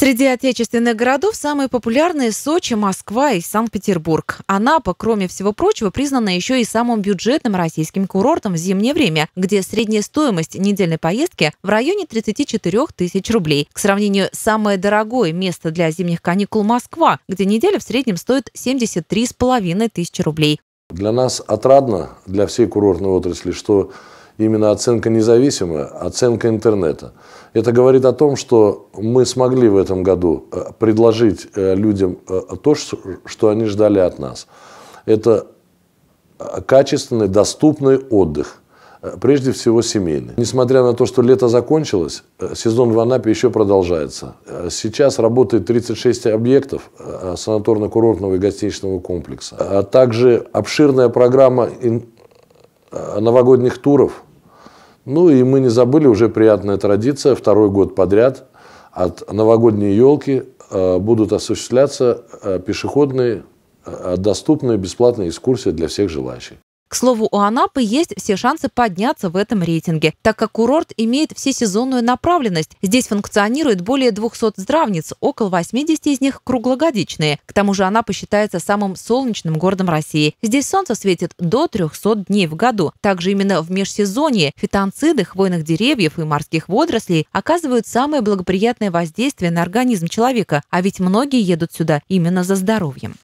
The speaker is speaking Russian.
Среди отечественных городов самые популярные Сочи, Москва и Санкт-Петербург. Анапа, кроме всего прочего, признана еще и самым бюджетным российским курортом в зимнее время, где средняя стоимость недельной поездки в районе 34 тысяч рублей. К сравнению, самое дорогое место для зимних каникул Москва, где неделя в среднем стоит 73,5 тысячи рублей. Для нас отрадно, для всей курортной отрасли, что именно оценка независимая, оценка интернета. Это говорит о том, что мы смогли в этом году э, предложить э, людям э, то, что они ждали от нас. Это качественный, доступный отдых – прежде всего семейный. Несмотря на то, что лето закончилось, сезон в Анапе еще продолжается. Сейчас работает 36 объектов санаторно-курортного и гостиничного комплекса. А также обширная программа новогодних туров – ну и мы не забыли, уже приятная традиция, второй год подряд от новогодней елки э, будут осуществляться э, пешеходные, э, доступные, бесплатные экскурсии для всех желающих. К слову, у Анапы есть все шансы подняться в этом рейтинге, так как курорт имеет всесезонную направленность. Здесь функционирует более 200 здравниц, около 80 из них круглогодичные. К тому же Анапа считается самым солнечным городом России. Здесь солнце светит до 300 дней в году. Также именно в межсезонье фитонциды, хвойных деревьев и морских водорослей оказывают самое благоприятное воздействие на организм человека, а ведь многие едут сюда именно за здоровьем.